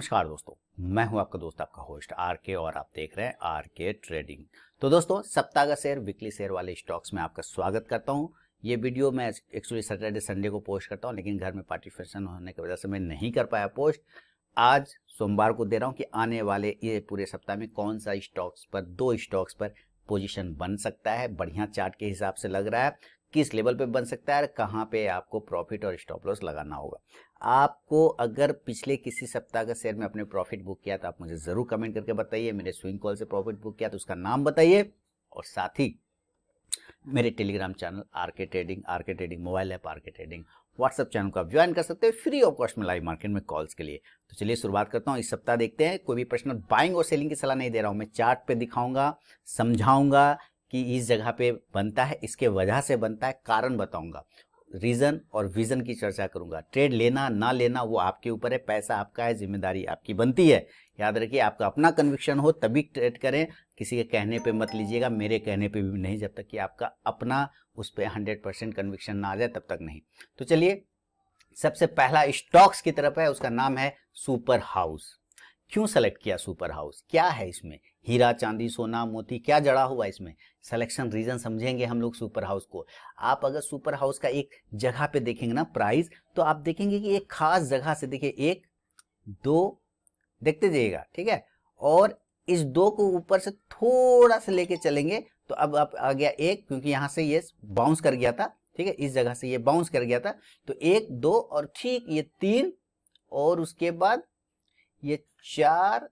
नमस्कार दोस्तों मैं हूं आपका दोस्त आपका होस्ट आर के और आप देख रहे हैं आर के ट्रेडिंग तो दोस्तों सप्ताह का शेयर वीकली शेयर वाले स्टॉक्स में आपका स्वागत करता हूं ये वीडियो मैं एक्चुअली सैटरडे संडे को पोस्ट करता हूं लेकिन घर में पार्टी फंक्शन होने की वजह से मैं नहीं कर पाया पोस्ट आज सोमवार को दे रहा हूँ कि आने वाले ये पूरे सप्ताह में कौन सा स्टॉक्स पर दो स्टॉक्स पर पोजिशन बन सकता है बढ़िया चार्ट के हिसाब से लग रहा है किस लेवल पे बन सकता है और कहाँ पे आपको प्रॉफिट और स्टॉप लॉस लगाना होगा आपको अगर पिछले किसी सप्ताह का शेयर में अपने प्रॉफिट बुक किया तो आप मुझे ज़रूर कमेंट करके बताइए मेरे स्विंग कॉल से प्रॉफिट बुक किया तो उसका नाम बताइए और साथ ही मेरे Telegram channel R K trading R K trading mobile app R K trading WhatsApp channel को आप ज्वाइन कर सकते हैं फ्री ऑफ कॉस्ट में लाइव मार्केट में कॉल्स के लिए तो चलिए शुरुआत करता हूँ इस सप्ताह देखते हैं कोई भी पर्सनल बाइंग और सेलिंग की सलाह नहीं दे रहा हूँ मैं चार्ट पे दिखाऊंगा समझाऊंगा कि इस जगह पे बनता है इसके वजह से बनता है कारण बताऊंगा रीज़न और विज़न की चर्चा करूंगा ट्रेड लेना ना लेना वो आपके ऊपर है पैसा आपका है जिम्मेदारी आपकी बनती है याद रखिए आपका अपना कन्विक्शन हो तभी ट्रेड करें किसी के कहने पे मत लीजिएगा मेरे कहने पे भी नहीं जब तक कि आपका अपना उस पर हंड्रेड परसेंट कन्विक्शन ना आ जाए तब तक नहीं तो चलिए सबसे पहला स्टॉक्स की तरफ है उसका नाम है सुपर हाउस क्यों सेलेक्ट किया सुपर हाउस क्या है इसमें हीरा चांदी सोना मोती क्या जड़ा हुआ इसमें सिलेक्शन रीजन समझेंगे हम लोग सुपर हाउस को आप अगर सुपर हाउस का एक जगह पे देखेंगे ना प्राइस तो आप देखेंगे कि एक खास जगह से देखिए एक दो देखते जाइएगा ठीक है और इस दो को ऊपर से थोड़ा सा लेके चलेंगे तो अब आप आ गया एक क्योंकि यहां से ये बाउंस कर गया था ठीक है इस जगह से ये बाउंस कर गया था तो एक दो और ठीक ये तीन और उसके बाद ये चार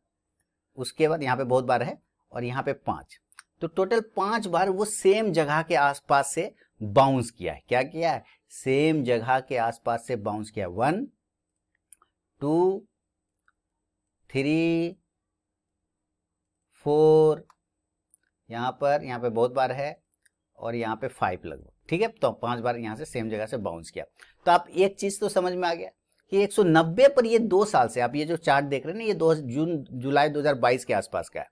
उसके बाद यहाँ पे बहुत बार है और यहाँ पे पांच तो टोटल पांच बार वो सेम जगह के आसपास से बाउंस किया है क्या किया है सेम जगह के आसपास से बाउंस किया वन टू थ्री फोर यहाँ पर यहाँ पे बहुत बार है और यहाँ पे फाइव लगभग ठीक है तो पांच बार यहाँ से सेम जगह से बाउंस किया तो आप एक चीज तो समझ में आ गया कि 190 पर ये दो साल से आप ये जो चार्ट देख रहे हैं ना ये दो जून जुलाई 2022 के आसपास का है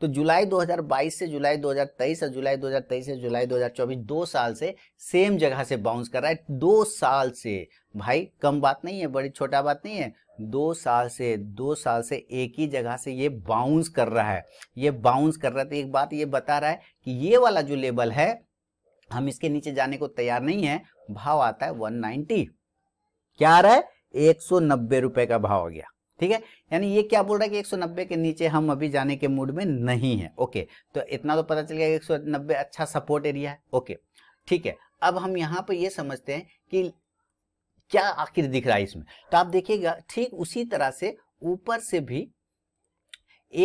तो जुलाई 2022 से जुलाई 2023 और जुलाई 2023 से जुलाई 2024 दो साल से सेम जगह से बाउंस कर रहा है दो साल से भाई कम बात नहीं है बड़ी छोटा बात नहीं है दो साल से दो साल से एक ही जगह से ये बाउंस कर रहा है ये बाउंस कर रहा है तो एक बात ये बता रहा है कि ये वाला जो लेवल है हम इसके नीचे जाने को तैयार नहीं है भाव आता है 190 क्या आ रहा है एक सौ नब्बे रुपए का भाव हो गया ठीक है यानी ये क्या बोल रहा है कि 190 के नीचे हम अभी जाने के मूड में नहीं है ओके तो इतना तो पता चल गया सौ 190 अच्छा सपोर्ट एरिया है ओके ठीक है अब हम यहाँ पर ये समझते हैं कि क्या आखिर दिख रहा है इसमें तो आप देखिएगा ठीक उसी तरह से ऊपर से भी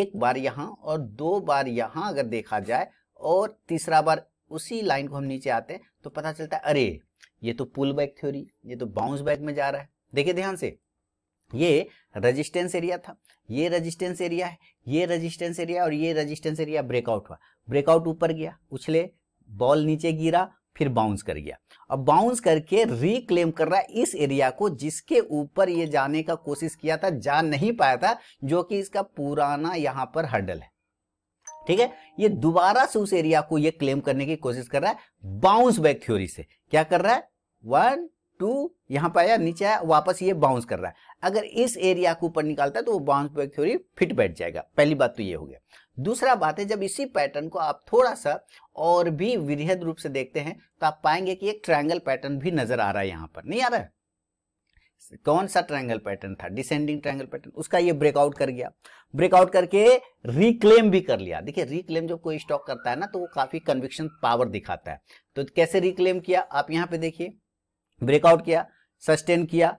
एक बार यहाँ और दो बार यहाँ अगर देखा जाए और तीसरा बार उसी लाइन को हम नीचे आते हैं तो पता चलता है अरे ये तो पुल बैक थ्योरी ये तो बाउंस बैक में जा रहा है देखिए ध्यान से ये रेजिस्टेंस एरिया था ये रेजिस्टेंस एरिया है ये रेजिस्टेंस एरिया और ये रेजिस्टेंस एरिया ब्रेकआउट हुआ ब्रेकआउट ऊपर गया उछले बॉल नीचे गिरा फिर बाउंस कर गया अब बाउंस करके रिक्लेम कर रहा है इस एरिया को जिसके ऊपर ये जाने का कोशिश किया था जा नहीं पाया था जो कि इसका पुराना यहां पर हडल है ठीक है ये दोबारा से उस एरिया को ये क्लेम करने की कोशिश कर रहा है बाउंस बैक थ्योरी से क्या कर रहा है वन टू यहां पर आया नीचे आया वापस ये बाउंस कर रहा है अगर इस एरिया को ऊपर निकालता है तो वो बाउंस बैक थ्योरी फिट बैठ जाएगा पहली बात तो ये हो गया दूसरा बात है जब इसी पैटर्न को आप थोड़ा सा और भी विधिहद रूप से देखते हैं तो आप पाएंगे कि एक ट्राइंगल पैटर्न भी नजर आ रहा है यहाँ पर नहीं आ रहा है कौन सा ट्रायंगल पैटर्न था डिसेंडिंग ट्रायंगल पैटर्न उसका ये ब्रेकआउट कर गया ब्रेकआउट करके रिक्लेम भी कर लिया देखिए रिक्लेम जब कोई स्टॉक करता है ना तो वो काफी कन्विक्शन पावर दिखाता है तो कैसे रिक्लेम किया आप यहां पे देखिए ब्रेकआउट किया सस्टेन किया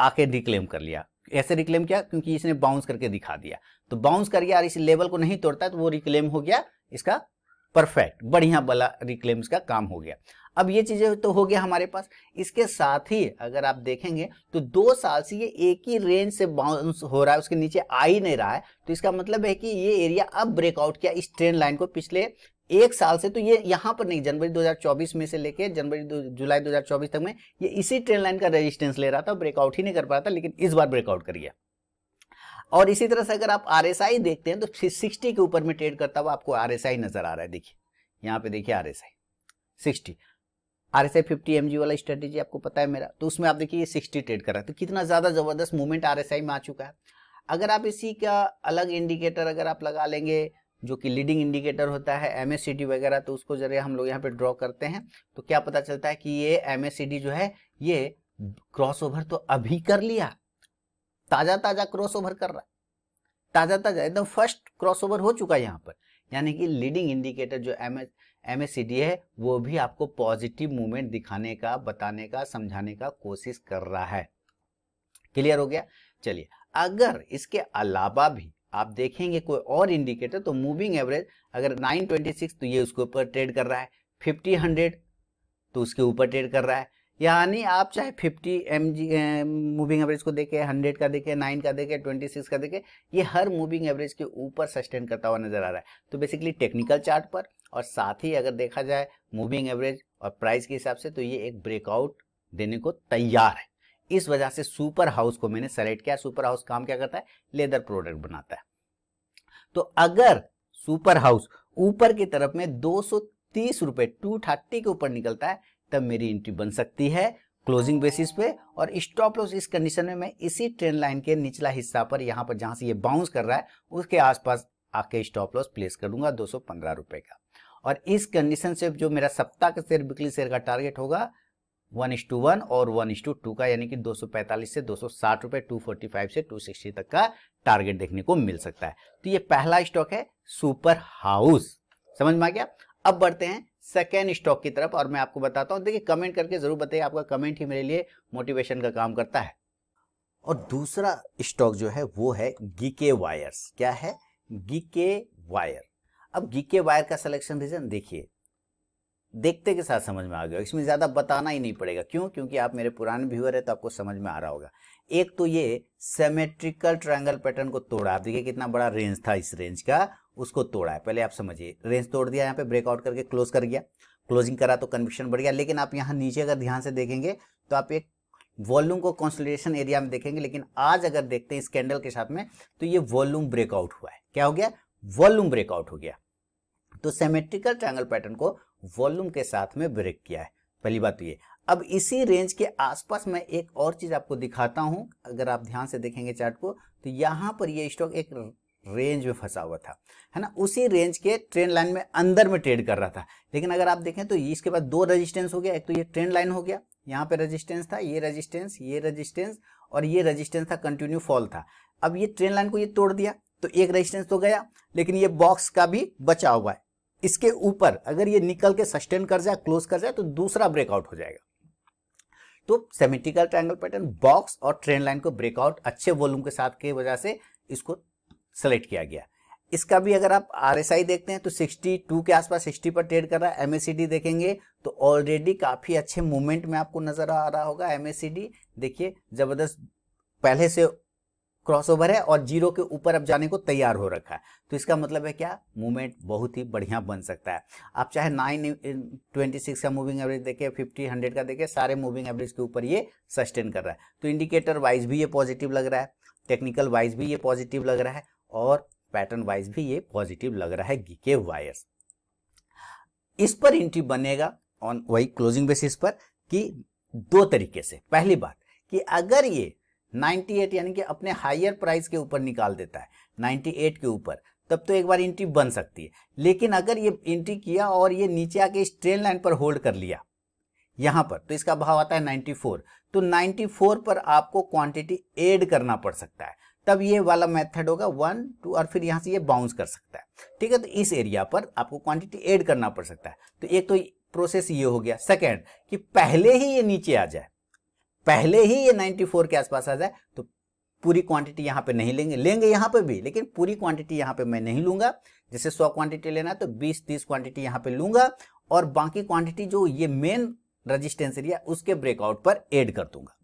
आके रिक्लेम कर लिया ऐसे रिक्लेम किया क्योंकि इसने बाउंस करके दिखा दिया तो बाउंस कर गया और इस लेवल को नहीं तोड़ता तो वो रिक्लेम हो गया इसका परफेक्ट बढ़िया वाला रिक्लेम्स का काम हो गया अब ये चीजें तो हो गया हमारे पास इसके साथ ही अगर आप देखेंगे तो दो साल से ये एक ही रेंज से बाउंस हो रहा है उसके नीचे आ ही नहीं रहा है तो इसका मतलब है कि ये एरिया अब ब्रेकआउट किया इस ट्रेन लाइन को पिछले एक साल से तो ये यहाँ पर नहीं जनवरी 2024 में से लेके जनवरी जुलाई 2024 तक में ये इसी ट्रेन लाइन का रेजिस्टेंस ले रहा था ब्रेकआउट ही नहीं कर पा रहा था लेकिन इस बार ब्रेकआउट कर गया और इसी तरह से अगर आप आर देखते हैं तो सिक्सटी के ऊपर में ट्रेड करता हुआ आपको आर नजर आ रहा है देखिए यहाँ पे देखिए R S R S I fifty M G वाला स्ट्रेटेजी आपको पता है मेरा तो उसमें आप देखिए ये 60 ट्रेड कर रहा है तो कितना ज़्यादा ज़बरदस्त मूवमेंट आर एस आई में आ चुका है अगर आप इसी का अलग इंडिकेटर अगर आप लगा लेंगे जो कि लीडिंग इंडिकेटर होता है एम वगैरह तो उसको जरिए हम लोग यहाँ पे ड्रॉ करते हैं तो क्या पता चलता है कि ये एम जो है ये क्रॉस ओवर तो अभी कर लिया ताजा ताजा क्रॉस ओवर कर रहा है ताजा ताजा एकदम फर्स्ट क्रॉस ओवर हो चुका है यहाँ पर यानी कि लीडिंग इंडिकेटर जो एम एम है वो भी आपको पॉजिटिव मूवमेंट दिखाने का बताने का समझाने का कोशिश कर रहा है क्लियर हो गया चलिए अगर इसके अलावा भी आप देखेंगे कोई और इंडिकेटर तो मूविंग एवरेज अगर 926 तो ये उसके ऊपर ट्रेड कर रहा है फिफ्टी हंड्रेड तो उसके ऊपर ट्रेड कर रहा है यानी आप चाहे 50 एम जी मूविंग एवरेज को देखें 100 का देखें 9 का देखें 26 का देखें ये हर मूविंग एवरेज के ऊपर सस्टेन करता हुआ नजर आ रहा है तो बेसिकली टेक्निकल चार्ट पर और साथ ही अगर देखा जाए मूविंग एवरेज और प्राइस के हिसाब से तो ये एक ब्रेकआउट देने को तैयार है इस वजह से सुपर हाउस को मैंने सेलेक्ट किया सुपर हाउस काम क्या करता है लेदर प्रोडक्ट बनाता है तो अगर सुपर हाउस ऊपर की तरफ में दो सौ तीस रुपए टू के ऊपर निकलता है तब मेरी एंट्री बन सकती है क्लोजिंग बेसिस पे और स्टॉप लॉस इस कंडीशन में मैं इसी ट्रेन लाइन के निचला हिस्सा पर यहां पर जहां से ये बाउंस कर रहा है उसके आसपास आके स्टॉप लॉस प्लेस करूंगा दो सौ पंद्रह रुपए का और इस कंडीशन से जो मेरा सप्ताह का शेयर बिक्री शेयर का टारगेट होगा वन इस टू वन और वन इस टू टू का यानी कि 245 से 260 रुपए 245 से 260 तक का टारगेट देखने को मिल सकता है तो ये पहला स्टॉक है सुपर हाउस समझ में आ गया अब बढ़ते हैं सेकेंड स्टॉक की तरफ और मैं आपको बताता हूँ देखिए कमेंट करके जरूर बताइए आपका कमेंट ही मेरे लिए मोटिवेशन का काम करता है और दूसरा स्टॉक जो है वो है गीके वायर्स क्या है गीके वायर अब गीके वायर का सिलेक्शन रीजन देखिए देखते के साथ समझ में आ गया इसमें ज़्यादा बताना ही नहीं पड़ेगा क्यों क्योंकि आप मेरे पुराने व्यूअर है तो आपको समझ में आ रहा होगा एक तो ये सेमेट्रिकल ट्रायंगल पैटर्न को तोड़ा आप देखिए कितना बड़ा रेंज था इस रेंज का उसको तोड़ा है पहले आप समझिए रेंज तोड़ दिया यहाँ पे ब्रेकआउट करके क्लोज कर गया क्लोजिंग करा तो कन्विक्शन बढ़ गया लेकिन आप यहाँ नीचे अगर ध्यान से देखेंगे तो आप एक वॉल्यूम को कॉन्सलेशन एरिया में देखेंगे लेकिन आज अगर देखते हैं स्कैंडल के साथ में तो ये वॉल्यूम ब्रेकआउट हुआ है क्या हो गया वॉल्यूम ब्रेकआउट हो गया तो सेमेट्रिकल ट्रायंगल पैटर्न को वॉल्यूम के साथ में ब्रेक किया है पहली बात तो ये अब इसी रेंज के आसपास मैं एक और चीज़ आपको दिखाता हूं अगर आप ध्यान से देखेंगे चार्ट को तो यहां पर ये स्टॉक एक रेंज में फंसा हुआ था है ना उसी रेंज के ट्रेंड लाइन में अंदर में ट्रेड कर रहा था लेकिन अगर आप देखें तो इसके बाद दो रजिस्टेंस हो गया एक तो ये ट्रेंड लाइन हो गया यहाँ पे रजिस्टेंस था ये रजिस्टेंस ये रजिस्टेंस और ये रजिस्टेंस था कंटिन्यू फॉल था अब ये ट्रेन लाइन को ये तोड़ दिया तो एक रजिस्टेंस तो गया लेकिन ये बॉक्स का भी बचा हुआ है इसके ऊपर अगर ये निकल के सस्टेन कर जाए क्लोज कर जाए तो दूसरा ब्रेकआउट हो जाएगा तो सेमेट्रिकल ट्रायंगल पैटर्न बॉक्स और ट्रेन लाइन को ब्रेकआउट अच्छे वॉल्यूम के साथ के वजह से इसको सेलेक्ट किया गया इसका भी अगर आप आरएसआई देखते हैं तो 62 के आसपास 60 पर ट्रेड कर रहा है एमएससीडी देखेंगे तो ऑलरेडी काफ़ी अच्छे मूवमेंट में आपको नजर आ रहा होगा एमएससीडी देखिए ज़बरदस्त पहले से क्रॉसओवर है और जीरो के ऊपर अब जाने को तैयार हो रखा है तो इसका मतलब है क्या मूवमेंट बहुत ही बढ़िया बन सकता है आप चाहे नाइन ट्वेंटी सिक्स का मूविंग एवरेज देखें फिफ्टी हंड्रेड का देखें सारे मूविंग एवरेज के ऊपर ये सस्टेन कर रहा है तो इंडिकेटर वाइज भी ये पॉजिटिव लग रहा है टेक्निकल वाइज भी ये पॉजिटिव लग रहा है और पैटर्न वाइज भी ये पॉजिटिव लग रहा है गीके वायर्स इस पर एंट्री बनेगा ऑन वही क्लोजिंग बेसिस पर कि दो तरीके से पहली बात कि अगर ये 98 यानी कि अपने हायर प्राइस के ऊपर निकाल देता है 98 के ऊपर तब तो एक बार एंट्री बन सकती है लेकिन अगर ये एंट्री किया और ये नीचे आके इस ट्रेन लाइन पर होल्ड कर लिया यहाँ पर तो इसका भाव आता है 94 तो 94 पर आपको क्वांटिटी एड करना पड़ सकता है तब ये वाला मेथड होगा वन टू और फिर यहाँ से ये बाउंस कर सकता है ठीक है तो इस एरिया पर आपको क्वांटिटी एड करना पड़ सकता है तो एक तो प्रोसेस ये हो गया सेकेंड कि पहले ही ये नीचे आ जाए पहले ही ये 94 के आसपास आ जाए तो पूरी क्वांटिटी यहाँ पे नहीं लेंगे लेंगे यहाँ पे भी लेकिन पूरी क्वांटिटी यहाँ पे मैं नहीं लूंगा जैसे 100 क्वांटिटी लेना तो 20-30 क्वांटिटी यहाँ पे लूंगा और बाकी क्वांटिटी जो ये मेन रजिस्टेंस एरिया उसके ब्रेकआउट पर एड कर दूंगा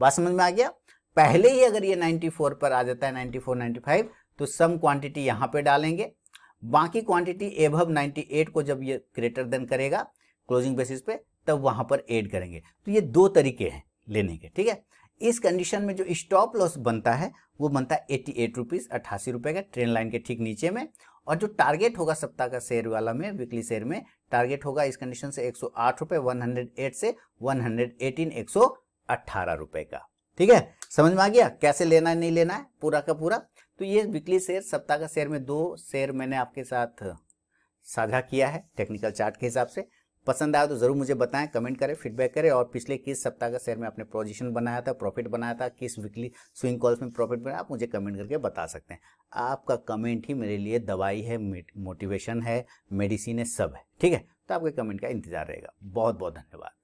बात समझ में आ गया पहले ही अगर ये नाइन्टी पर आ जाता है नाइन्टी फोर तो सम क्वांटिटी यहाँ पे डालेंगे बाकी क्वांटिटी एभव 98 को जब ये ग्रेटर देन करेगा क्लोजिंग बेसिस पे तब वहां पर एड करेंगे तो ये दो तरीके हैं लेने के ठीक है इस कंडीशन में जो स्टॉप लॉस बनता है वो बनता है एट्टी एट रुपीज़ अट्ठासी रुपए का ट्रेन लाइन के ठीक नीचे में और जो टारगेट होगा सप्ताह का शेयर वाला में वीकली शेयर में टारगेट होगा इस कंडीशन से एक सौ आठ रुपए वन हंड्रेड एट से वन हंड्रेड एटीन एक सौ अट्ठारह रुपए का ठीक है समझ में आ गया कैसे लेना है नहीं लेना है पूरा का पूरा तो ये वीकली शेयर सप्ताह का शेयर में दो शेयर मैंने आपके साथ साझा किया है टेक्निकल चार्ट के हिसाब से पसंद आया तो ज़रूर मुझे बताएं कमेंट करें फीडबैक करें और पिछले किस सप्ताह का शेयर में आपने पोजीशन बनाया था प्रॉफिट बनाया था किस वीकली स्विंग कॉल्स में प्रॉफिट बनाया आप मुझे कमेंट करके बता सकते हैं आपका कमेंट ही मेरे लिए दवाई है मोटिवेशन है मेडिसिन है सब है ठीक है तो आपके कमेंट का इंतजार रहेगा बहुत बहुत धन्यवाद